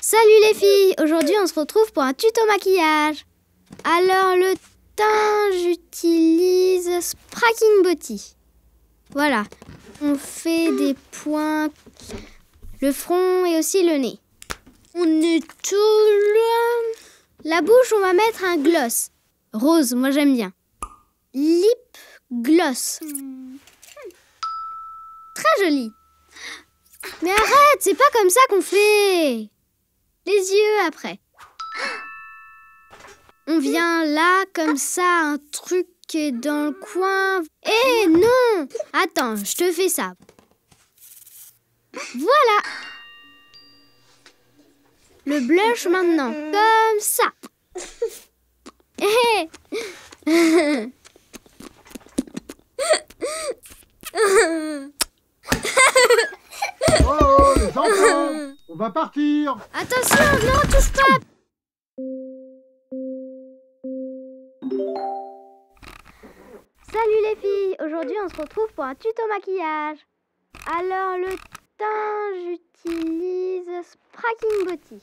Salut les filles Aujourd'hui on se retrouve pour un tuto maquillage Alors le teint, j'utilise Spracking Body. Voilà, on fait des points, le front et aussi le nez. On est tout loin La bouche, on va mettre un gloss. Rose, moi j'aime bien. Lip gloss. Très joli mais arrête, c'est pas comme ça qu'on fait. Les yeux après. On vient là comme ça, un truc est dans le coin. Eh non Attends, je te fais ça. Voilà Le blush maintenant, comme ça. Eh. On va partir Attention, non, touche pas Salut les filles Aujourd'hui, on se retrouve pour un tuto maquillage. Alors, le teint, j'utilise Spraking Beauty